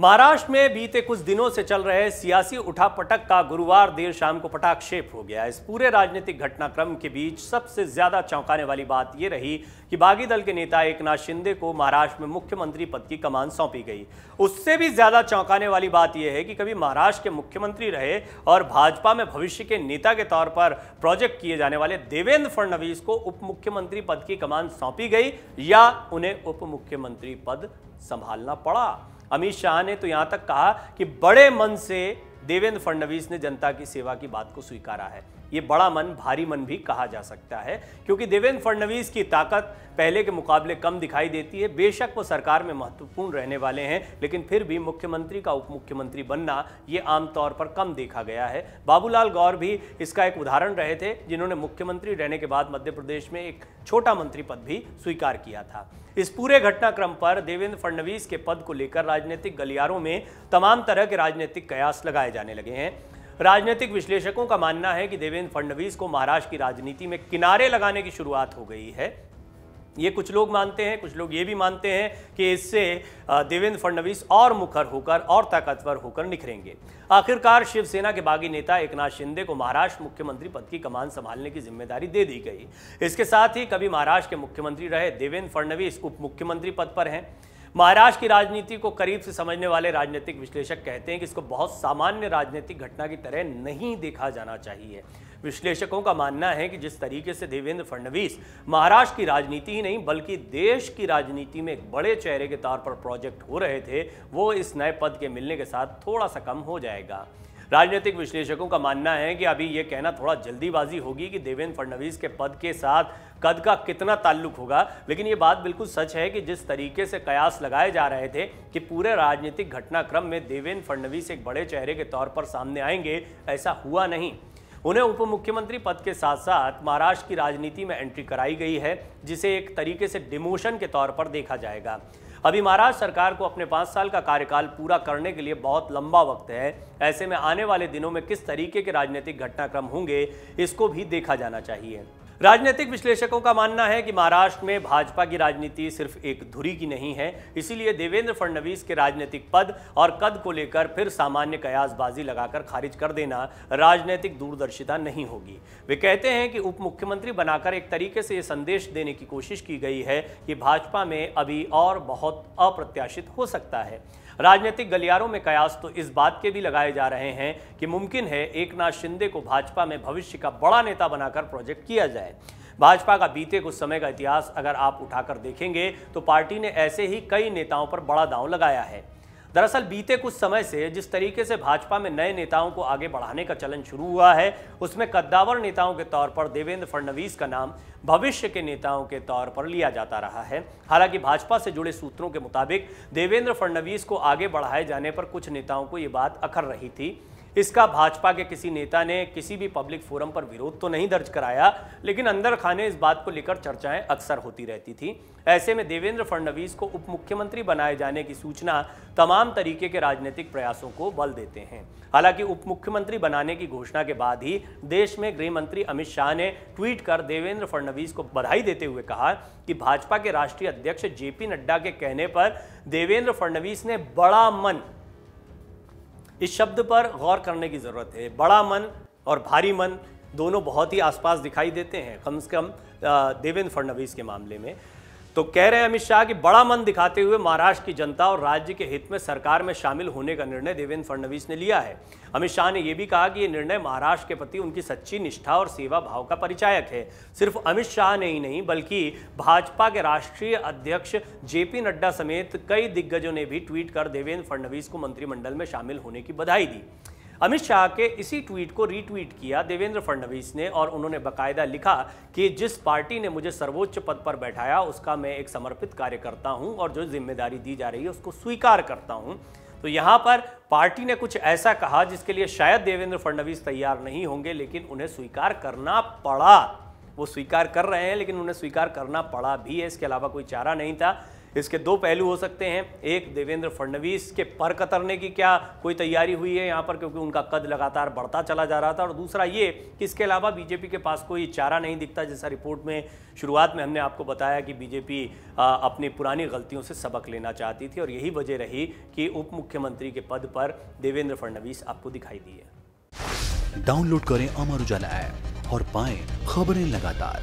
महाराष्ट्र में बीते कुछ दिनों से चल रहे सियासी उठापटक का गुरुवार देर शाम को पटाक्षेप हो गया इस पूरे राजनीतिक घटनाक्रम के बीच सबसे ज्यादा चौंकाने वाली बात यह रही कि बागी दल के नेता एकनाथ शिंदे को महाराष्ट्र में मुख्यमंत्री पद की कमान सौंपी गई उससे भी ज्यादा चौंकाने वाली बात यह है कि कभी महाराष्ट्र के मुख्यमंत्री रहे और भाजपा में भविष्य के नेता के तौर पर प्रोजेक्ट किए जाने वाले देवेंद्र फडणवीस को उप मुख्यमंत्री पद की कमान सौंपी गई या उन्हें उप मुख्यमंत्री पद संभालना पड़ा अमित शाह ने तो यहां तक कहा कि बड़े मन से देवेंद्र फडणवीस ने जनता की सेवा की बात को स्वीकारा है ये बड़ा मन भारी मन भी कहा जा सकता है क्योंकि देवेंद्र फडणवीस की ताकत पहले के मुकाबले कम दिखाई देती है बेशक वो सरकार में महत्वपूर्ण रहने वाले हैं लेकिन फिर भी मुख्यमंत्री का उप मुख्यमंत्री बनना ये आमतौर पर कम देखा गया है बाबूलाल गौर भी इसका एक उदाहरण रहे थे जिन्होंने मुख्यमंत्री रहने के बाद मध्य प्रदेश में एक छोटा मंत्री पद भी स्वीकार किया था इस पूरे घटनाक्रम पर देवेंद्र फडणवीस के पद को लेकर राजनीतिक गलियारों में तमाम तरह के राजनीतिक कयास लगाए जाने लगे हैं राजनीतिक विश्लेषकों का मानना है कि देवेंद्र फडणवीस को महाराष्ट्र की राजनीति में किनारे लगाने की शुरुआत हो गई है ये कुछ लोग मानते हैं कुछ लोग ये भी मानते हैं कि इससे देवेंद्र फडणवीस और मुखर होकर और ताकतवर होकर निखरेंगे आखिरकार शिवसेना के बागी नेता एकनाथ शिंदे को महाराष्ट्र मुख्यमंत्री पद की कमान संभालने की जिम्मेदारी दे दी गई इसके साथ ही कभी महाराष्ट्र के मुख्यमंत्री रहे देवेंद्र फडणवीस उप मुख्यमंत्री पद पर हैं महाराष्ट्र की राजनीति को करीब से समझने वाले राजनीतिक विश्लेषक कहते हैं कि इसको बहुत सामान्य राजनीतिक घटना की तरह नहीं देखा जाना चाहिए विश्लेषकों का मानना है कि जिस तरीके से देवेंद्र फडणवीस महाराष्ट्र की राजनीति ही नहीं बल्कि देश की राजनीति में एक बड़े चेहरे के तौर पर प्रोजेक्ट हो रहे थे वो इस नए पद के मिलने के साथ थोड़ा सा कम हो जाएगा राजनीतिक विश्लेषकों का मानना है कि अभी ये कहना थोड़ा जल्दीबाजी होगी कि देवेंद्र फडणवीस के पद के साथ कद का कितना ताल्लुक होगा लेकिन ये बात बिल्कुल सच है कि जिस तरीके से कयास लगाए जा रहे थे कि पूरे राजनीतिक घटनाक्रम में देवेंद्र फडणवीस एक बड़े चेहरे के तौर पर सामने आएंगे ऐसा हुआ नहीं उन्हें उप मुख्यमंत्री पद के साथ साथ महाराष्ट्र की राजनीति में एंट्री कराई गई है जिसे एक तरीके से डिमोशन के तौर पर देखा जाएगा अभी महाराज सरकार को अपने पाँच साल का कार्यकाल पूरा करने के लिए बहुत लंबा वक्त है ऐसे में आने वाले दिनों में किस तरीके के राजनीतिक घटनाक्रम होंगे इसको भी देखा जाना चाहिए राजनीतिक विश्लेषकों का मानना है कि महाराष्ट्र में भाजपा की राजनीति सिर्फ एक धुरी की नहीं है इसीलिए देवेंद्र फडणवीस के राजनीतिक पद और कद को लेकर फिर सामान्य कयासबाजी लगाकर खारिज कर देना राजनीतिक दूरदर्शिता नहीं होगी वे कहते हैं कि उप मुख्यमंत्री बनाकर एक तरीके से ये संदेश देने की कोशिश की गई है कि भाजपा में अभी और बहुत अप्रत्याशित हो सकता है राजनीतिक गलियारों में कयास तो इस बात के भी लगाए जा रहे हैं कि मुमकिन है एक नाथ शिंदे को भाजपा में भविष्य का बड़ा नेता बनाकर प्रोजेक्ट किया जाए भाजपा का बीते कुछ समय का इतिहास अगर आप उठाकर देखेंगे तो पार्टी ने ऐसे ही कई नेताओं पर बड़ा दांव लगाया है दरअसल बीते कुछ समय से जिस तरीके से भाजपा में नए नेताओं को आगे बढ़ाने का चलन शुरू हुआ है उसमें कद्दावर नेताओं के तौर पर देवेंद्र फडणवीस का नाम भविष्य के नेताओं के तौर पर लिया जाता रहा है हालांकि भाजपा से जुड़े सूत्रों के मुताबिक देवेंद्र फडणवीस को आगे बढ़ाए जाने पर कुछ नेताओं को ये बात अखर रही थी इसका भाजपा के किसी नेता ने किसी भी पब्लिक फोरम पर विरोध तो नहीं दर्ज कराया लेकिन अंदर खाने इस बात को लेकर चर्चाएं अक्सर होती रहती थी ऐसे में देवेंद्र फडणवीस को उप मुख्यमंत्री बनाए जाने की सूचना तमाम तरीके के राजनीतिक प्रयासों को बल देते हैं हालांकि उप मुख्यमंत्री बनाने की घोषणा के बाद ही देश में गृह मंत्री अमित शाह ने ट्वीट कर देवेंद्र फडणवीस को बधाई देते हुए कहा कि भाजपा के राष्ट्रीय अध्यक्ष जेपी नड्डा के कहने पर देवेंद्र फडणवीस ने बड़ा मन इस शब्द पर गौर करने की ज़रूरत है बड़ा मन और भारी मन दोनों बहुत ही आसपास दिखाई देते हैं कम से कम देवेंद्र फडणवीस के मामले में तो कह रहे हैं अमित शाह कि बड़ा मन दिखाते हुए महाराष्ट्र की जनता और राज्य के हित में सरकार में शामिल होने का निर्णय देवेंद्र फडणवीस ने लिया है अमित शाह ने यह भी कहा कि यह निर्णय महाराष्ट्र के प्रति उनकी सच्ची निष्ठा और सेवा भाव का परिचायक है सिर्फ अमित शाह ने ही नहीं बल्कि भाजपा के राष्ट्रीय अध्यक्ष जेपी नड्डा समेत कई दिग्गजों ने भी ट्वीट कर देवेंद्र फडणवीस को मंत्रिमंडल में शामिल होने की बधाई दी अमित शाह के इसी ट्वीट को रीट्वीट किया देवेंद्र फडणवीस ने और उन्होंने बकायदा लिखा कि जिस पार्टी ने मुझे सर्वोच्च पद पर बैठाया उसका मैं एक समर्पित कार्यकर्ता हूं और जो जिम्मेदारी दी जा रही है उसको स्वीकार करता हूं तो यहाँ पर पार्टी ने कुछ ऐसा कहा जिसके लिए शायद देवेंद्र फडणवीस तैयार नहीं होंगे लेकिन उन्हें स्वीकार करना पड़ा वो स्वीकार कर रहे हैं लेकिन उन्हें स्वीकार करना पड़ा भी है इसके अलावा कोई चारा नहीं था इसके दो पहलू हो सकते हैं एक देवेंद्र फडणवीस के पर कतरने की क्या कोई तैयारी हुई है यहाँ पर क्योंकि उनका कद लगातार बढ़ता चला जा रहा था और दूसरा ये कि इसके अलावा बीजेपी के पास कोई चारा नहीं दिखता जैसा रिपोर्ट में शुरुआत में हमने आपको बताया कि बीजेपी अपनी पुरानी गलतियों से सबक लेना चाहती थी और यही वजह रही कि उप मुख्यमंत्री के पद पर देवेंद्र फडणवीस आपको दिखाई दिए डाउनलोड करें अमर उजाला ऐप और पाएं खबरें लगातार